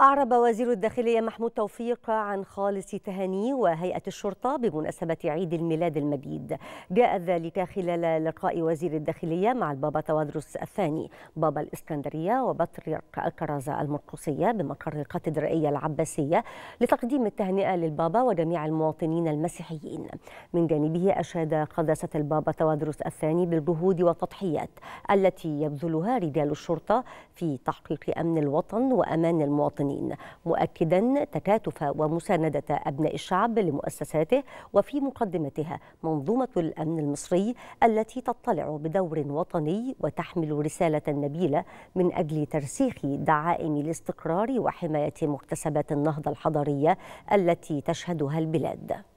أعرب وزير الداخلية محمود توفيق عن خالص تهاني وهيئة الشرطة بمناسبة عيد الميلاد المجيد جاء ذلك خلال لقاء وزير الداخلية مع البابا توادرس الثاني بابا الإسكندرية وبطريرك الكرازة المرقوسية بمقر الكاتدرائية العباسية لتقديم التهنئة للبابا وجميع المواطنين المسيحيين من جانبه أشاد قداسة البابا توادرس الثاني بالجهود والتضحيات التي يبذلها رجال الشرطة في تحقيق أمن الوطن وأمان المواطنين المواطنين مؤكدا تكاتف ومساندة أبناء الشعب لمؤسساته وفي مقدمتها منظومة الأمن المصري التي تطلع بدور وطني وتحمل رسالة نبيلة من أجل ترسيخ دعائم الاستقرار وحماية مكتسبات النهضة الحضارية التي تشهدها البلاد